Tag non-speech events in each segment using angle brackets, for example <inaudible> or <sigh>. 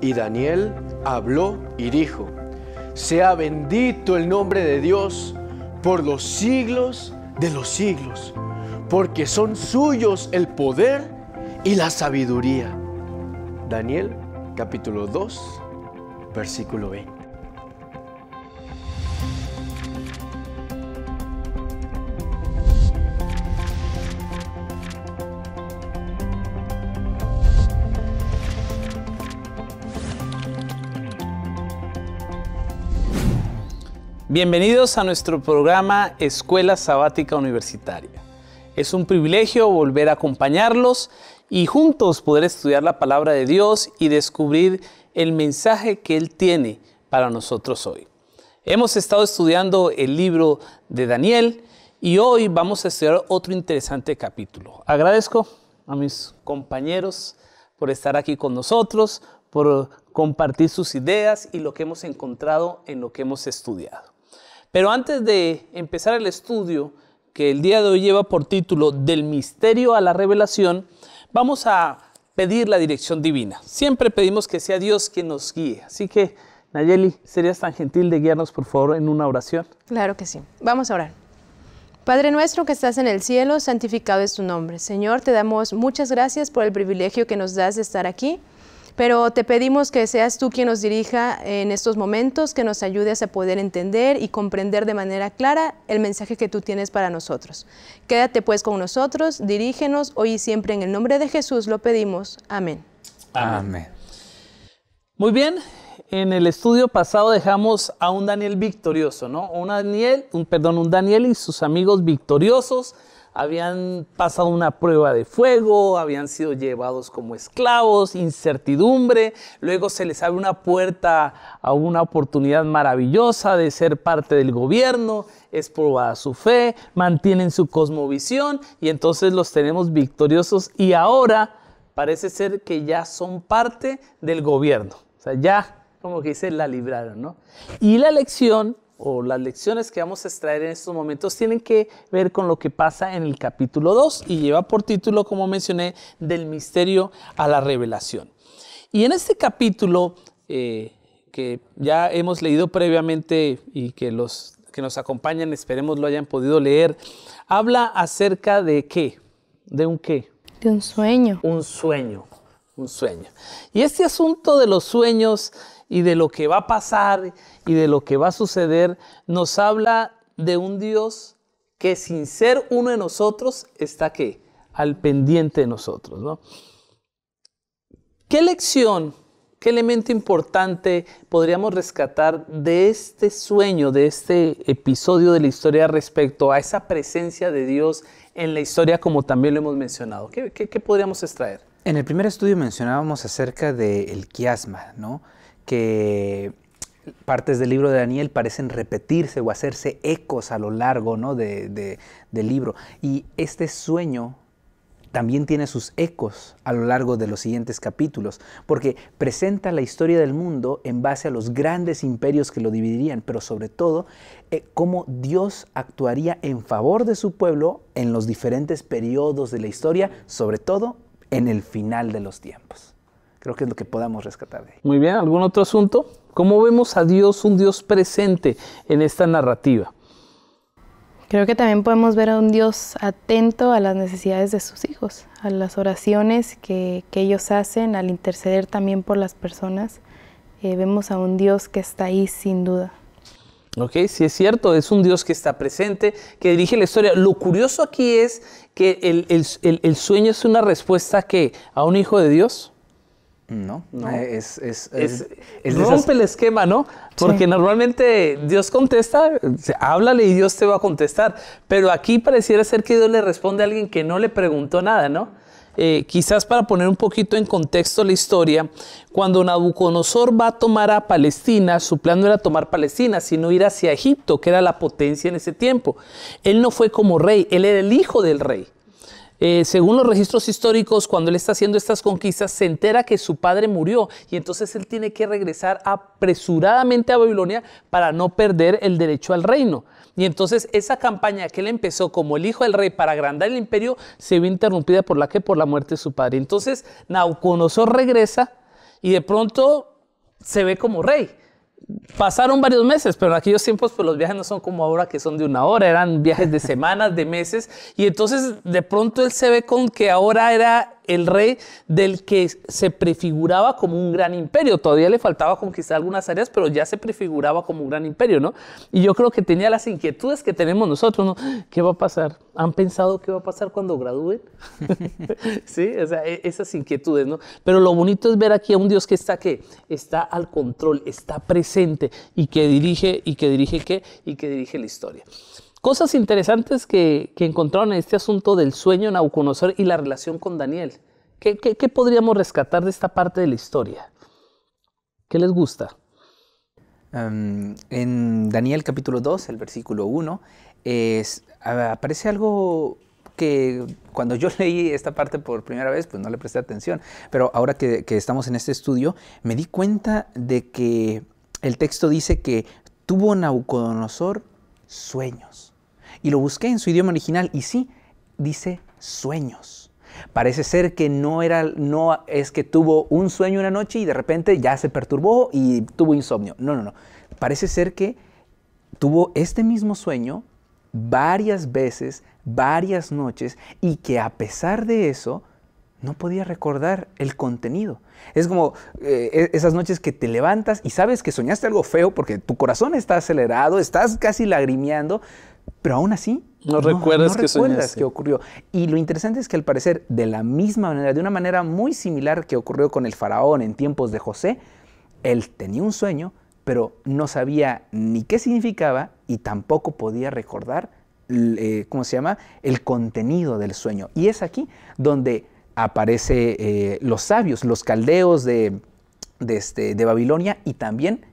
Y Daniel habló y dijo, sea bendito el nombre de Dios por los siglos de los siglos, porque son suyos el poder y la sabiduría. Daniel capítulo 2, versículo 20. Bienvenidos a nuestro programa Escuela Sabática Universitaria. Es un privilegio volver a acompañarlos y juntos poder estudiar la palabra de Dios y descubrir el mensaje que Él tiene para nosotros hoy. Hemos estado estudiando el libro de Daniel y hoy vamos a estudiar otro interesante capítulo. Agradezco a mis compañeros por estar aquí con nosotros, por compartir sus ideas y lo que hemos encontrado en lo que hemos estudiado. Pero antes de empezar el estudio, que el día de hoy lleva por título Del misterio a la revelación, vamos a pedir la dirección divina. Siempre pedimos que sea Dios quien nos guíe. Así que, Nayeli, ¿serías tan gentil de guiarnos, por favor, en una oración? Claro que sí. Vamos a orar. Padre nuestro que estás en el cielo, santificado es tu nombre. Señor, te damos muchas gracias por el privilegio que nos das de estar aquí pero te pedimos que seas tú quien nos dirija en estos momentos, que nos ayudes a poder entender y comprender de manera clara el mensaje que tú tienes para nosotros. Quédate pues con nosotros, dirígenos hoy y siempre en el nombre de Jesús lo pedimos. Amén. Amén. Muy bien, en el estudio pasado dejamos a un Daniel victorioso, ¿no? Un Daniel, un, perdón, un Daniel y sus amigos victoriosos habían pasado una prueba de fuego, habían sido llevados como esclavos, incertidumbre, luego se les abre una puerta a una oportunidad maravillosa de ser parte del gobierno, es probada su fe, mantienen su cosmovisión y entonces los tenemos victoriosos y ahora parece ser que ya son parte del gobierno, o sea, ya como que dice, la libraron, ¿no? Y la lección o las lecciones que vamos a extraer en estos momentos tienen que ver con lo que pasa en el capítulo 2 y lleva por título, como mencioné, del misterio a la revelación. Y en este capítulo eh, que ya hemos leído previamente y que los que nos acompañan, esperemos lo hayan podido leer, habla acerca de qué, de un qué. De un sueño. Un sueño, un sueño. Y este asunto de los sueños y de lo que va a pasar y de lo que va a suceder, nos habla de un Dios que sin ser uno de nosotros está que al pendiente de nosotros. ¿no? ¿Qué lección, qué elemento importante podríamos rescatar de este sueño, de este episodio de la historia respecto a esa presencia de Dios en la historia como también lo hemos mencionado? ¿Qué, podríamos extraer? En el primer estudio mencionábamos acerca del quiasma, ¿no? que partes del libro de Daniel parecen repetirse o hacerse ecos a lo largo ¿no? del libro. Y este sueño también tiene sus ecos a lo largo de los siguientes capítulos, porque presenta la historia del mundo en base a los grandes imperios que lo dividirían, pero sobre todo eh, cómo Dios actuaría en favor de su pueblo en los diferentes periodos de la historia, sobre todo en el final de los tiempos creo que es lo que podamos rescatar de ahí. Muy bien, ¿algún otro asunto? ¿Cómo vemos a Dios, un Dios presente en esta narrativa? Creo que también podemos ver a un Dios atento a las necesidades de sus hijos, a las oraciones que, ellos hacen, al interceder también por las personas. Eh, vemos a un Dios que está ahí sin duda. Ok, sí es cierto, es un Dios que está presente, que dirige la historia. Lo curioso aquí es que el, el sueño es una respuesta que a un hijo de Dios. No, no. Eh, es, rompe el esquema, ¿no? Porque normalmente Dios contesta, háblale y Dios te va a contestar. Pero aquí pareciera ser que Dios le responde a alguien que no le preguntó nada, ¿no? Eh, quizás para poner un poquito en contexto la historia, cuando Nabucodonosor va a tomar a Palestina, su plan no era tomar Palestina, sino ir hacia Egipto, que era la potencia en ese tiempo. Él no fue como rey, él era el hijo del rey. Eh, según los registros históricos, cuando él está haciendo estas conquistas, se entera que su padre murió y entonces él tiene que regresar apresuradamente a Babilonia para no perder el derecho al reino. Y entonces esa campaña que él empezó como el hijo del rey para agrandar el imperio se vio interrumpida por la que por la muerte de su padre. Entonces Nauconosor regresa y de pronto se ve como rey pasaron varios meses, pero en aquellos tiempos pues los viajes no son como ahora que son de una hora, eran viajes de semanas, de meses, y entonces de pronto él se ve con que ahora era el rey del que se prefiguraba como un gran imperio. Todavía le faltaba conquistar algunas áreas, pero ya se prefiguraba como un gran imperio, ¿no? Y yo creo que tenía las inquietudes que tenemos nosotros, ¿no? ¿Qué va a pasar? ¿Han pensado qué va a pasar cuando gradúen? <laughs> sí, o sea, e, esas inquietudes, ¿no? Pero lo bonito es ver aquí a un Dios que está, que Está al control, está presente y que dirige, y que dirige qué, y que dirige la historia. Cosas interesantes que, encontraron en este asunto del sueño Nauconosor y la relación con Daniel. ¿Qué, podríamos rescatar de esta parte de la historia? ¿Qué les gusta? Em, en Daniel capítulo 2, el versículo 1, aparece algo que cuando yo <laughs> leí esta parte por primera vez, pues no le presté atención, pero ahora que, que estamos en este estudio, me di cuenta de que el texto dice que tuvo Nauconosor sueños y lo busqué en su idioma original y sí, dice sueños. Parece ser que no era no es que tuvo un sueño una noche y de repente ya se perturbó y tuvo insomnio. No, no, no. Parece ser que tuvo este mismo sueño varias veces, varias noches y que a pesar de eso no podía recordar el contenido. Es como eh, e, esas noches que te levantas y sabes que soñaste algo feo porque tu corazón está acelerado, estás casi lagrimeando, pero aún así no, recuerdas, que, ocurrió. Y lo interesante es que al parecer, de la misma manera, de una manera muy similar que ocurrió con el faraón en tiempos de José, él tenía un sueño, pero no sabía ni qué significaba y tampoco podía recordar, eh, ¿cómo se llama?, el contenido del sueño. Y es aquí donde aparece eh, los sabios, los caldeos de, este, Babilonia y también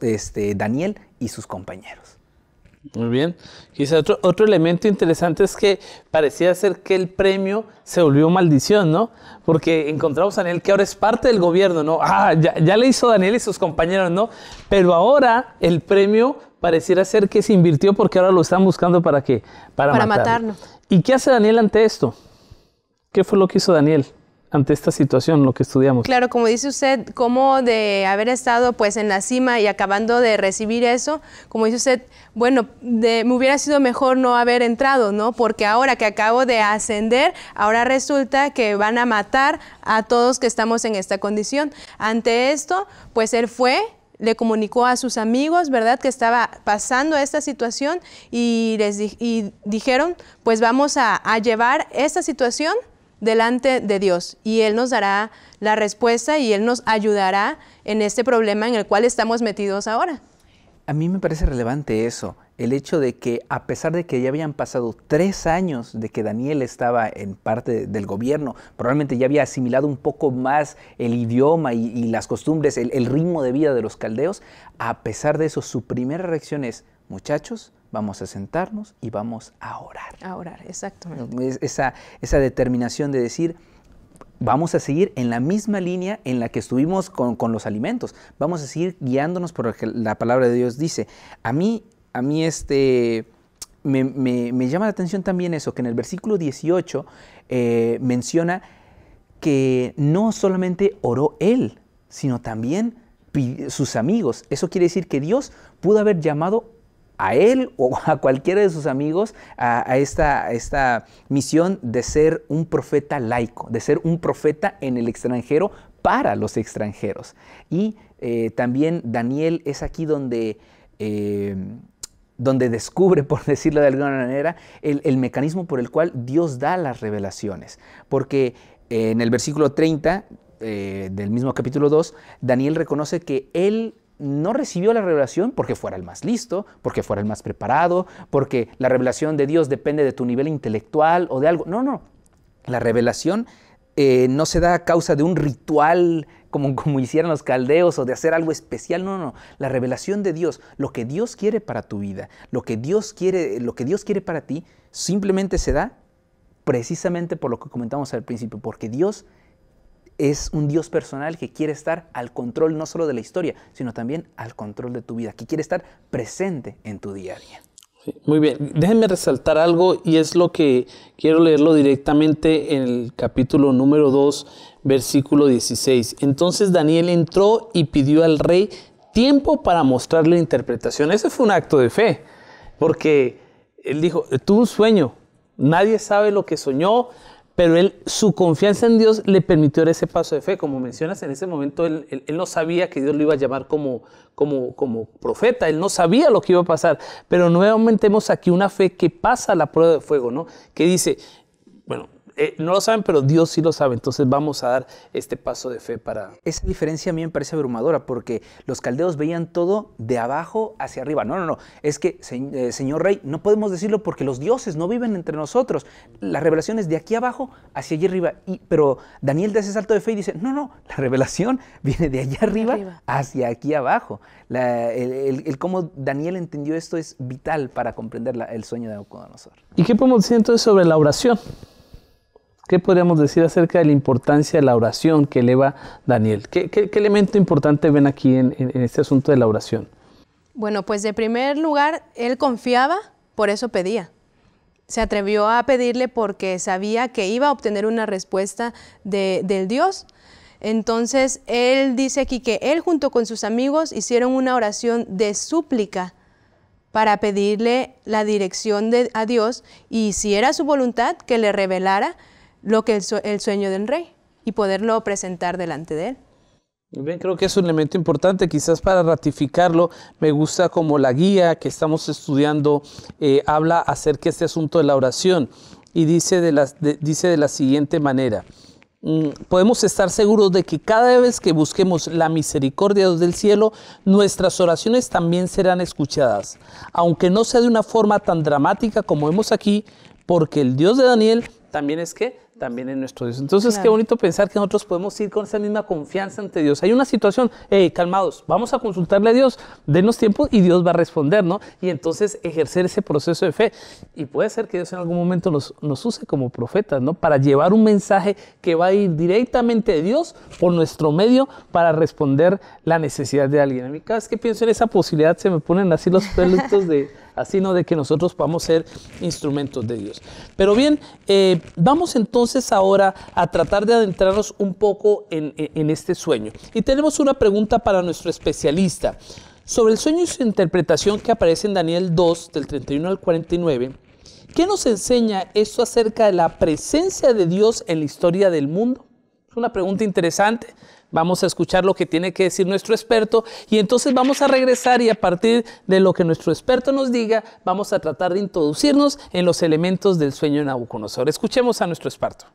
este, Daniel y sus compañeros. Muy bien. Quizá otro, otro elemento interesante es que parecía ser que el premio se volvió maldición, ¿no? Porque encontramos a Daniel que ahora es parte del gobierno, ¿no? Ah, ya, le hizo Daniel y sus compañeros, ¿no? Pero ahora el premio pareciera ser que se invirtió porque ahora lo están buscando para qué? Para, matarnos. ¿Y qué hace Daniel ante esto? ¿Qué fue lo que hizo Daniel? ante esta situación, lo que estudiamos. Claro, como dice usted, como de haber estado pues en la cima y acabando de recibir eso, como dice usted, bueno, de, me hubiera sido mejor no haber entrado, ¿no? Porque ahora que acabo de ascender, ahora resulta que van a matar a todos que estamos en esta condición. Ante esto, pues él fue, le comunicó a sus amigos, ¿verdad?, que estaba pasando esta situación y les y dijeron, pues vamos a, a llevar esta situación delante de Dios y Él nos dará la respuesta y Él nos ayudará en este problema en el cual estamos metidos ahora. A mí me parece relevante eso, el hecho de que a pesar de que ya habían pasado tres años de que Daniel estaba en parte del gobierno, probablemente ya había asimilado un poco más el idioma y, las costumbres, el ritmo de vida de los caldeos, a pesar de eso su primera reacción es, muchachos, vamos a sentarnos y vamos a orar. A orar, exactamente. Esa, esa determinación de decir, vamos a seguir en la misma línea en la que estuvimos con, los alimentos. Vamos a seguir guiándonos por lo que la palabra de Dios dice. A mí, a mí este, me, llama la atención también eso, que en el versículo 18 eh, menciona que no solamente oró él, sino también sus amigos. Eso quiere decir que Dios pudo haber llamado a él o a cualquiera de sus amigos a, esta, esta, misión de ser un profeta laico, de ser un profeta en el extranjero para los extranjeros. Y eh, también Daniel es aquí donde... Em, donde descubre, <laughs> por decirlo de alguna manera, el, mecanismo por el cual Dios da las revelaciones. Porque eh, en el versículo 30 eh, del mismo capítulo 2, Daniel reconoce que él no recibió la revelación porque fuera el más listo, porque fuera el más preparado, porque la revelación de Dios depende de tu nivel intelectual o de algo. No, no. La revelación eh, no se da a causa de un ritual como, como hicieron los caldeos o de hacer algo especial. No, no. La revelación de Dios, lo que Dios quiere para tu vida, lo que Dios quiere, lo que Dios quiere para ti, simplemente se da precisamente por lo que comentamos al principio, porque Dios es un Dios personal que quiere estar al control no solo de la historia, sino también al control de tu vida, que quiere estar presente en tu día a día. muy bien, déjenme resaltar algo y es lo que quiero leerlo directamente en el capítulo número 2, versículo 16. Entonces Daniel entró y pidió al rey tiempo para mostrarle interpretación. Ese fue un acto de fe, porque él dijo, tuvo un sueño, nadie sabe lo que soñó, pero él, su confianza en Dios le permitió dar ese paso de fe. Como mencionas, en ese momento él, no sabía que Dios lo iba a llamar como, como, como profeta, él no sabía lo que iba a pasar, pero nuevamente vemos aquí una fe que pasa la prueba de fuego, ¿no? Que dice, eh, no lo saben, pero Dios sí lo sabe. Entonces vamos a dar este paso de fe para... Esa diferencia a mí me parece abrumadora porque los caldeos veían todo de abajo hacia arriba. No, no, no. Es que, eh, señor rey, no podemos decirlo porque los dioses no viven entre nosotros. La revelación es de aquí abajo hacia allí arriba. pero Daniel da ese salto de fe y dice, no, no, la revelación <laughs> viene de allá arriba, hacia aquí abajo. el, cómo Daniel entendió esto es vital para comprender el sueño de Nabucodonosor. ¿Y qué podemos decir entonces sobre la oración? ¿Qué podríamos decir acerca de la importancia de la oración que eleva Daniel? ¿Qué, elemento importante ven aquí en, este asunto de la oración? Bueno, pues de primer lugar, él confiaba, por eso pedía. Se atrevió a pedirle porque sabía que iba a obtener una respuesta del Dios. Entonces, él dice aquí que él junto con sus amigos hicieron una oración de súplica para pedirle la dirección a Dios y si era su voluntad que le revelara lo que es el sueño del rey y poderlo presentar delante de él. Bien, creo que es un elemento importante, quizás para ratificarlo, me gusta como la guía que estamos estudiando eh, habla acerca de este asunto de la oración y dice de la, dice de la siguiente manera, mm, podemos estar seguros de que cada vez que busquemos la misericordia del cielo, nuestras oraciones también serán escuchadas, aunque no sea de una forma tan dramática como vemos aquí, porque el Dios de Daniel también es que también en nuestro Dios. Entonces, qué bonito pensar que nosotros podemos ir con esa misma confianza ante Dios. Hay una situación, hey, calmados, vamos a consultarle a Dios, denos tiempo y Dios va a responder, ¿no? Y entonces ejercer ese proceso de fe. Y puede ser que Dios en algún momento nos, use como profetas, ¿no? Para llevar un mensaje que va a ir directamente de Dios por nuestro medio para responder la necesidad de alguien. A mí cada vez que pienso en esa posibilidad se me ponen así los pelitos de... <laughs> Así no de que nosotros podamos ser instrumentos de Dios. Pero bien, eh, vamos entonces ahora a tratar de adentrarnos un poco en, en este sueño. Y tenemos una pregunta para nuestro especialista. Sobre el sueño y su interpretación que aparece en Daniel 2, del 31 al 49, ¿qué nos enseña esto acerca de la presencia de Dios en la historia del mundo? una pregunta interesante. Vamos a escuchar lo que tiene que decir nuestro experto y entonces vamos a regresar y a partir de lo que nuestro experto nos diga, vamos a tratar de introducirnos en los elementos del sueño de Nabucodonosor. Escuchemos a nuestro experto.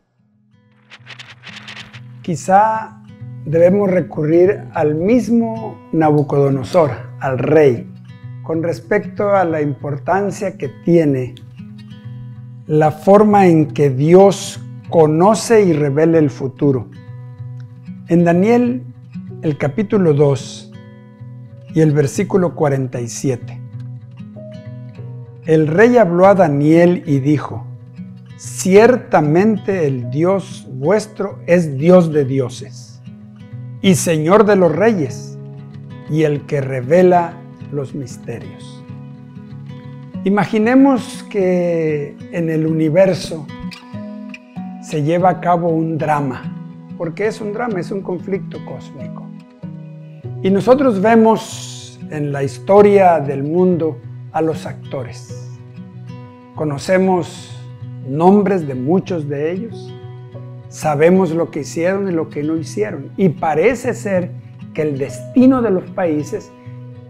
Quizá debemos recurrir al mismo Nabucodonosor, al rey, con respecto a la importancia que tiene la forma en que Dios conoce y revela el futuro. En Daniel, el capítulo 2 y el versículo 47. El rey habló a Daniel y dijo, ciertamente el Dios vuestro es Dios de dioses y Señor de los reyes y el que revela los misterios. Imaginemos que en el universo se lleva a cabo un drama, porque es un drama, es un conflicto cósmico. Y nosotros vemos en la historia del mundo a los actores. Conocemos nombres de muchos de ellos, sabemos lo que hicieron y lo que no hicieron. Y parece ser que el destino de los países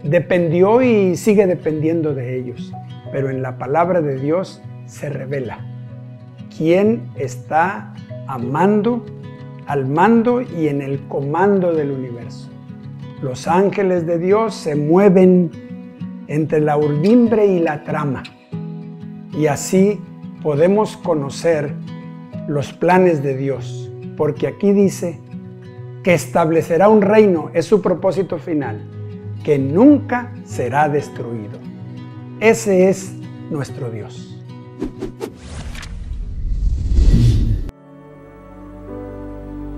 dependió y sigue dependiendo de ellos. Pero en la palabra de Dios se revela quien está amando, al mando y en el comando del universo. Los ángeles de Dios se mueven entre la urdimbre y la trama y así podemos conocer los planes de Dios, porque aquí dice que establecerá un reino, es su propósito final, que nunca será destruido. Ese es nuestro Dios.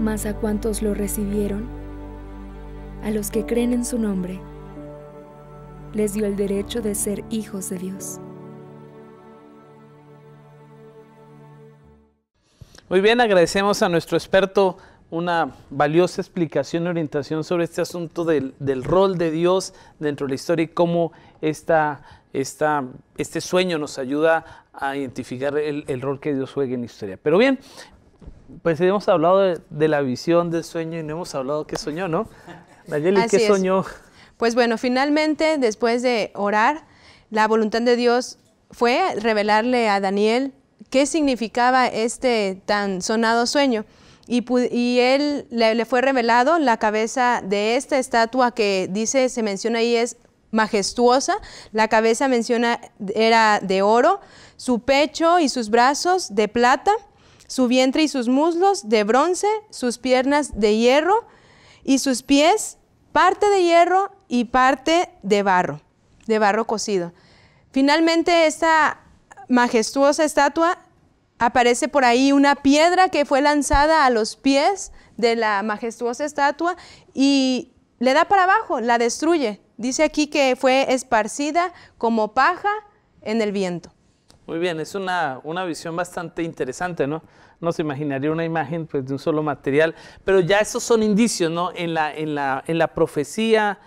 Más a cuantos lo recibieron, a los que creen en su nombre, les dio el derecho de ser hijos de Dios. Muy bien, agradecemos a nuestro experto una valiosa explicación y orientación sobre este asunto del, rol de Dios dentro de la historia y cómo este sueño nos ayuda a identificar el, el, rol que Dios juega en la historia. Pero bien, pues hemos hablado de, la visión, del sueño y no hemos hablado qué soñó, ¿no? Daniel, ¿qué soñó? Pues bueno, finalmente, después de orar, la voluntad de Dios fue revelarle a Daniel qué significaba este tan sonado sueño. Y, él le, le, fue revelado la cabeza de esta estatua que dice, se menciona ahí es majestuosa, la cabeza menciona era de oro, su pecho y sus brazos de plata, su vientre y sus muslos de bronce, sus piernas de hierro y sus pies parte de hierro y parte de barro, de barro cocido. Finalmente esta majestuosa estatua aparece por ahí una piedra que fue lanzada a los pies de la majestuosa estatua y le da para abajo, la destruye. Dice aquí que fue esparcida como paja en el viento. Muy bien, es una, visión bastante interesante, ¿no? No se imaginaría una imagen pues, de un solo material, pero ya esos son indicios, ¿no? En la, en la, en la profecía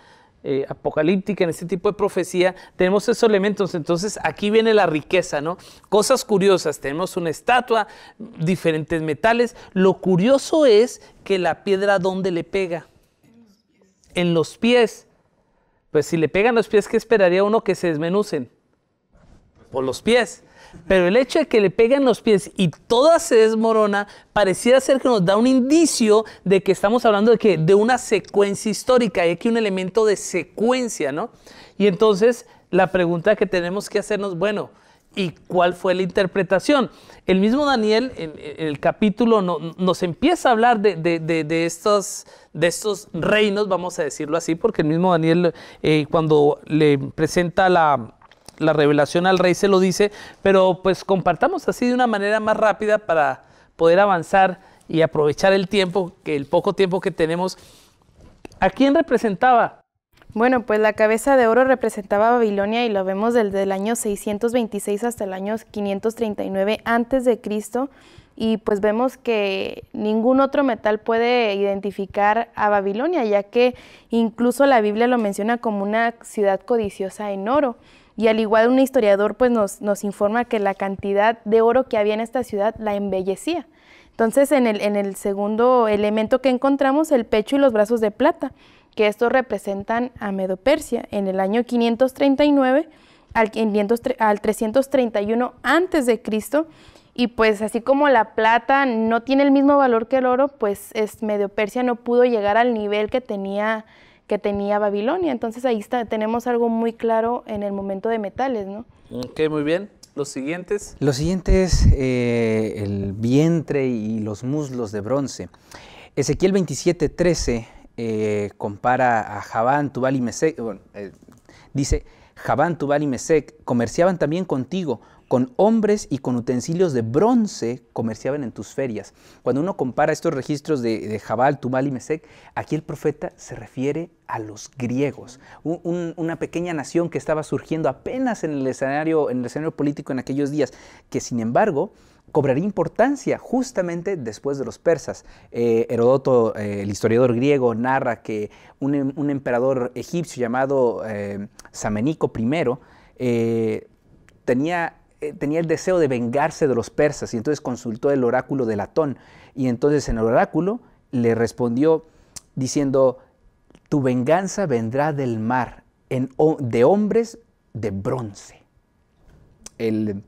eh, apocalíptica, en este tipo de profecía, tenemos esos elementos. Entonces aquí viene la riqueza, ¿no? Cosas curiosas, tenemos una estatua, diferentes metales. Lo curioso es que la piedra, ¿dónde le pega? En los pies. Pues si le pegan los pies, ¿qué esperaría uno que se desmenucen? Por los pies. Pero el hecho de que le peguen los pies y toda se desmorona, pareciera ser que nos da un indicio de que estamos hablando de que de una secuencia histórica, hay aquí un elemento de secuencia, ¿no? Y entonces la pregunta que tenemos que hacernos, bueno, ¿y cuál fue la interpretación? El mismo Daniel, en, el capítulo, no, nos empieza a hablar de, de, de, estos, de estos reinos, vamos a decirlo así, porque el mismo Daniel, eh, cuando le presenta la la revelación al rey se lo dice, pero pues compartamos así de una manera más rápida para poder avanzar y aprovechar el tiempo, que el poco tiempo que tenemos. ¿A quién representaba? Bueno, pues la cabeza de oro representaba a Babilonia y lo vemos desde el año 626 hasta el año 539 antes de Cristo y pues vemos que ningún otro metal puede identificar a Babilonia, ya que incluso la Biblia lo menciona como una ciudad codiciosa en oro. Y al igual un historiador pues nos, nos informa que la cantidad de oro que había en esta ciudad la embellecía. Entonces en el, en el segundo elemento que encontramos, el pecho y los brazos de plata, que estos representan a Persia En el año 539 al, 331 antes de Cristo, y pues así como la plata no tiene el mismo valor que el oro, pues es Medio Persia no pudo llegar al nivel que tenía que tenía Babilonia. Entonces ahí está, tenemos algo muy claro en el momento de metales, ¿no? Ok, muy bien. ¿Los siguientes? Los siguientes, eh, el vientre y los muslos de bronce. Ezequiel 27, 13 eh, compara a Jabán, Tubal y Mesec, bueno, eh, dice, Jabán, Tubal y Mesec comerciaban también contigo, con hombres y con utensilios de bronce comerciaban en tus ferias. Cuando uno compara estos registros de, de Jabal, Tubal y Mesec, aquí el profeta se refiere a los griegos, una pequeña nación que estaba surgiendo apenas en el, escenario, en el escenario político en aquellos días, que sin embargo cobraría importancia justamente después de los persas. Eh, Herodoto, eh, el historiador griego, narra que un, em, emperador egipcio llamado Samenico eh, I tenía, tenía el deseo de vengarse de los persas y entonces consultó el oráculo de Latón y entonces en el oráculo le respondió diciendo, tu venganza vendrá del mar, de hombres de bronce. El,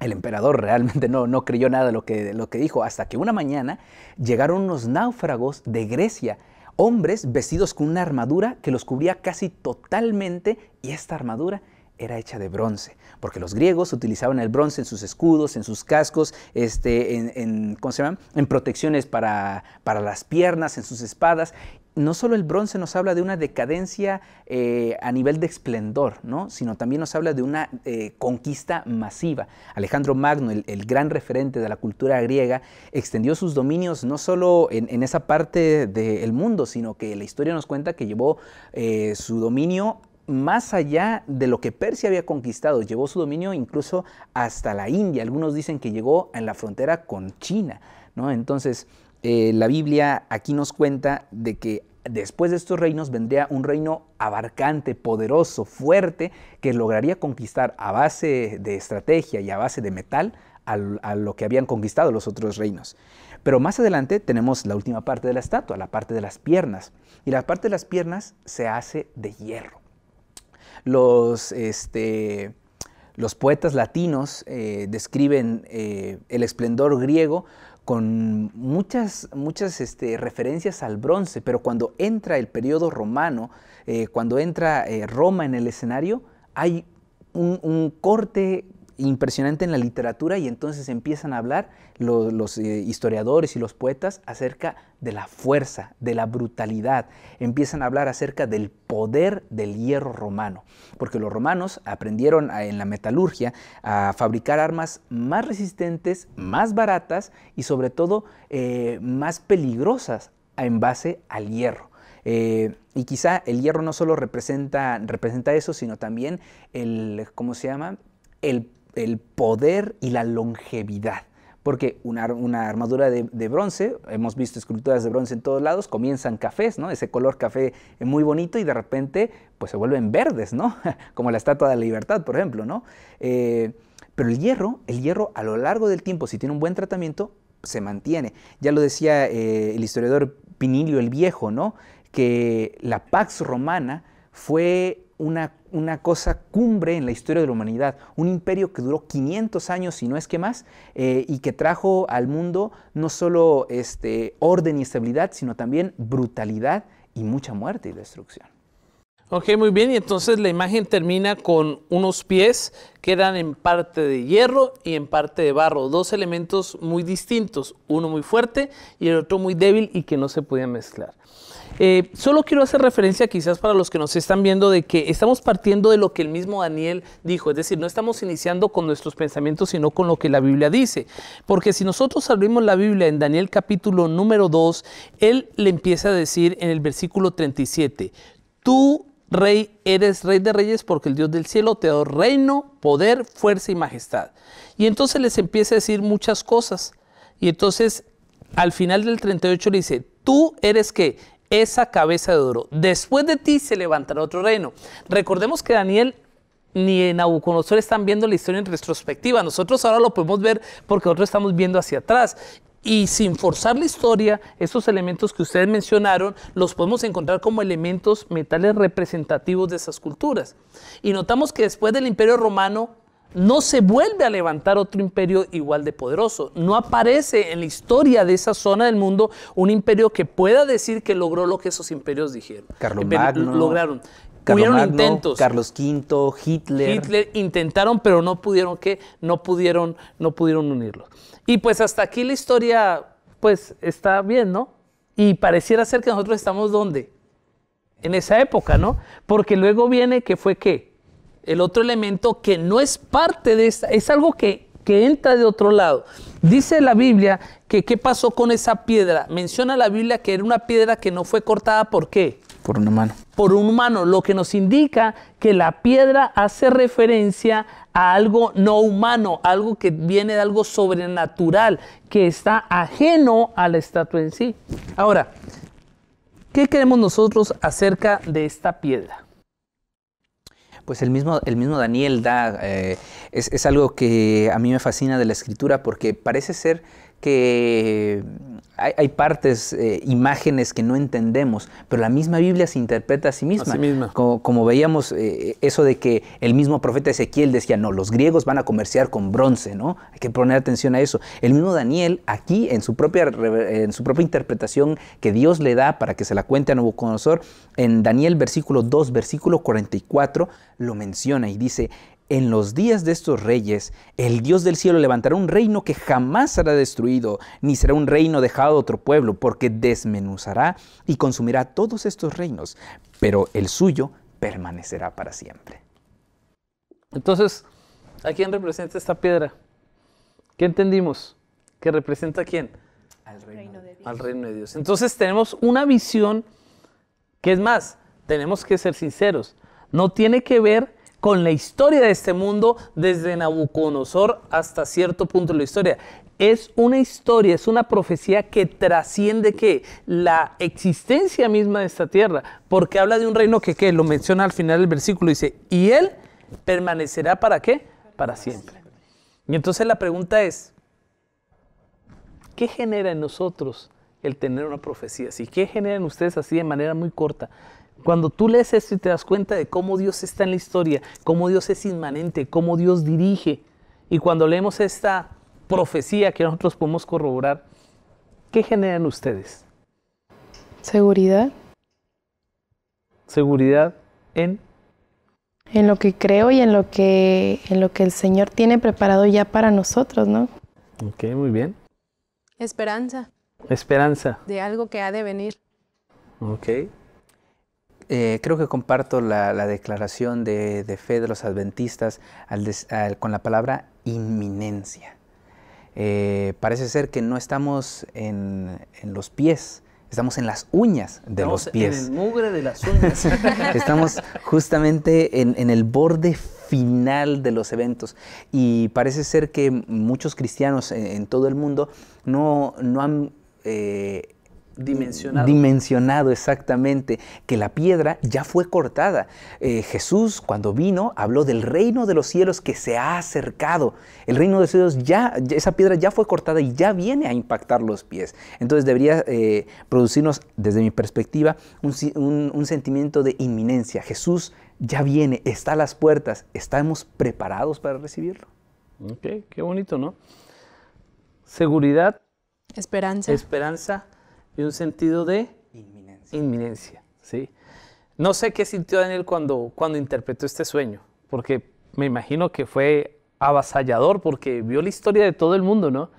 emperador realmente no, no creyó nada de lo que, lo que dijo, hasta que una mañana llegaron unos náufragos de Grecia, hombres vestidos con una armadura que los cubría casi totalmente, y esta armadura era hecha de bronce, porque los griegos utilizaban el bronce en sus escudos, en sus cascos, este, en, ¿cómo se en protecciones para, para las piernas, en sus espadas, no solo el bronce nos habla de una decadencia eh, a nivel de esplendor, ¿no? sino también nos habla de una eh, conquista masiva. Alejandro Magno, el, gran referente de la cultura griega, extendió sus dominios no solo en, esa parte del mundo, sino que la historia nos cuenta que llevó eh, su dominio más allá de lo que Persia había conquistado, llevó su dominio incluso hasta la India. Algunos dicen que llegó en la frontera con China. ¿no? Entonces, eh, la Biblia aquí nos cuenta de que después de estos reinos vendría un reino abarcante, poderoso, fuerte, que lograría conquistar a base de estrategia y a base de metal a, lo que habían conquistado los otros reinos. Pero más adelante tenemos la última parte de la estatua, la parte de las piernas. Y la parte de las piernas se hace de hierro. Los, este, poetas latinos eh, describen eh, el esplendor griego con muchas, muchas este, referencias al bronce, pero cuando entra el periodo romano, eh, cuando entra eh, Roma en el escenario, hay un corte impresionante en la literatura y entonces empiezan a hablar los, eh, historiadores y los poetas acerca de la fuerza, de la brutalidad, empiezan a hablar acerca del poder del hierro romano, porque los romanos aprendieron en la metalurgia a fabricar armas más resistentes, más baratas y sobre todo eh, más peligrosas en base al hierro. Eh, y quizá el hierro no solo representa, representa eso, sino también el, ¿cómo se llama? El el poder y la longevidad. Porque una, armadura de, bronce, hemos visto esculturas de bronce en todos lados, comienzan cafés, ¿no? Ese color café muy bonito y de repente pues se vuelven verdes, ¿no? <laughs> Como la Estatua de la Libertad, por ejemplo, ¿no? Eh, pero el hierro, el hierro a lo largo del tiempo, si tiene un buen tratamiento, se mantiene. Ya lo decía eh, el historiador Pinilio el Viejo, ¿no? Que la Pax Romana fue una una cosa cumbre en la historia de la humanidad, un imperio que duró 500 años, y no es que más, eh, y que trajo al mundo no solo este, orden y estabilidad, sino también brutalidad y mucha muerte y destrucción. Ok, muy bien. Y entonces la imagen termina con unos pies que eran en parte de hierro y en parte de barro. Dos elementos muy distintos, uno muy fuerte y el otro muy débil y que no se podían mezclar. Eh, solo quiero hacer referencia quizás para los que nos están viendo de que estamos partiendo de lo que el mismo Daniel dijo, es decir, no estamos iniciando con nuestros pensamientos, sino con lo que la Biblia dice. Porque si nosotros abrimos la Biblia en Daniel capítulo número 2, él le empieza a decir en el versículo 37, tú Rey eres rey de reyes porque el Dios del cielo te da reino, poder, fuerza y majestad. Y entonces les empieza a decir muchas cosas. Y entonces al final del 38 le dice, tú eres que esa cabeza de oro. Después de ti se levantará otro reino. Recordemos que Daniel ni en Nabucodonosor están viendo la historia en retrospectiva. Nosotros ahora lo podemos ver porque nosotros estamos viendo hacia atrás. Y sin forzar la historia, estos elementos que ustedes mencionaron los podemos encontrar como elementos metales representativos de esas culturas. Y notamos que después del Imperio Romano no se vuelve a levantar otro imperio igual de poderoso. No aparece en la historia de esa zona del mundo un imperio que pueda decir que logró lo que esos imperios dijeron. Carlos Magno, lograron. Carlos V, Hitler. Hitler intentaron, pero no pudieron que no pudieron no pudieron unirlos. Y pues hasta aquí la historia, pues está bien, ¿no? Y pareciera ser que nosotros estamos donde? En esa época, ¿no? Porque luego viene que fue qué? El otro elemento que no es parte de esta, es algo que, que entra de otro lado. Dice la Biblia que qué pasó con esa piedra. Menciona la Biblia que era una piedra que no fue cortada por qué? Por un humano. Por un humano, lo que nos indica que la piedra hace referencia a algo no humano, algo que viene de algo sobrenatural, que está ajeno a la estatua en sí. Ahora, ¿qué queremos nosotros acerca de esta piedra? Pues el mismo, el mismo Daniel da, eh, es, es, algo que a mí me fascina de la escritura porque parece ser que mm, hay, partes, eh, imágenes que no entendemos, pero la misma Biblia se interpreta a sí misma. misma. Como, veíamos eh, eh, eso de que el mismo profeta Ezequiel decía, no, los griegos van a comerciar con bronce, ¿no? Hay que poner atención a eso. El mismo Daniel, aquí, en su propia, en su propia interpretación que Dios le da para que se la cuente a Nabucodonosor, en Daniel versículo 2, versículo 44, lo menciona y dice, en los días de estos reyes, el Dios del cielo levantará un reino que jamás será destruido, ni será un reino dejado a otro pueblo, porque desmenuzará y consumirá todos estos reinos, pero el suyo permanecerá para siempre. Entonces, ¿a quién representa esta piedra? ¿Qué entendimos? ¿Que representa a quién? Al reino, de Dios. Al reino de Dios. Entonces tenemos una visión que es más, tenemos que ser sinceros, no tiene que ver con la historia de este mundo desde Nabucodonosor hasta cierto punto de la historia. Es una historia, es una profecía que trasciende que la existencia misma de esta tierra, porque habla de un reino que, ¿qué? lo menciona al final del versículo, dice, y él permanecerá para qué? Para siempre. Y entonces la pregunta es, ¿qué genera en nosotros el tener una profecía si ¿Qué generan ustedes así de manera muy corta? Cuando tú lees esto y te das cuenta de cómo Dios está en la historia, cómo Dios es inmanente, cómo Dios dirige, y cuando leemos esta profecía que nosotros podemos corroborar, ¿qué generan ustedes? Seguridad. Seguridad en en lo que creo y en lo que en lo que el Señor tiene preparado ya para nosotros, ¿no? Ok, muy bien. Esperanza. Esperanza. De algo que ha de venir. Ok. Eh, creo que comparto la, declaración de, fe de los adventistas con la palabra inminencia. Eh, parece ser que no estamos en, los pies, estamos en las uñas de los pies. En el mugre de las uñas. <laughs> estamos justamente en, el borde final de los eventos. Y parece ser que muchos cristianos en, todo el mundo no, no han eh, Dimensionado. Dimensionado, exactamente, que la piedra ya fue cortada. Eh, Jesús, cuando vino, habló del reino de los cielos que se ha acercado. El reino de los cielos ya, esa piedra ya fue cortada y ya viene a impactar los pies. Entonces debería eh, producirnos, desde mi perspectiva, un, un sentimiento de inminencia. Jesús ya viene, está a las puertas, estamos preparados para recibirlo. Ok, qué bonito, ¿no? Seguridad. Esperanza. Esperanza y un sentido de inminencia. ¿sí? No sé qué sintió Daniel cuando, cuando interpretó este sueño, porque me imagino que fue avasallador porque vio la historia de todo el mundo, ¿no?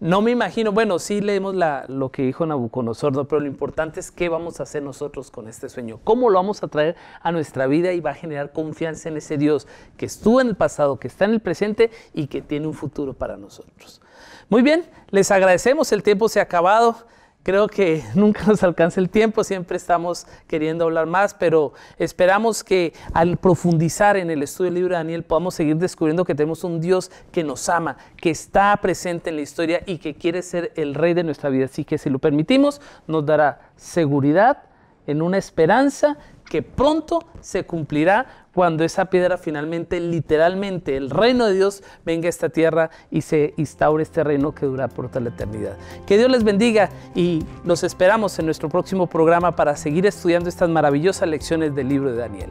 No me imagino, bueno, sí leemos la, lo que dijo Nabucodonosor, pero lo importante es qué vamos a hacer nosotros con este sueño, cómo lo vamos a traer a nuestra vida y va a generar confianza en ese Dios que estuvo en el pasado, que está en el presente y que tiene un futuro para nosotros. Muy bien, les agradecemos, el tiempo se ha acabado creo que <laughs> nunca nos alcanza el tiempo, siempre estamos queriendo hablar más, pero esperamos que al profundizar en el estudio del libro de Daniel podamos seguir descubriendo que tenemos un Dios que nos ama, que está presente en la historia y que quiere ser el rey de nuestra vida. Así que si lo permitimos, nos dará seguridad en una esperanza que pronto se cumplirá cuando esa piedra finalmente, literalmente, el reino de Dios venga a esta tierra y se instaure este reino que dura por toda la eternidad. Que Dios les bendiga y nos esperamos en nuestro próximo programa para seguir estudiando estas maravillosas lecciones del libro de Daniel.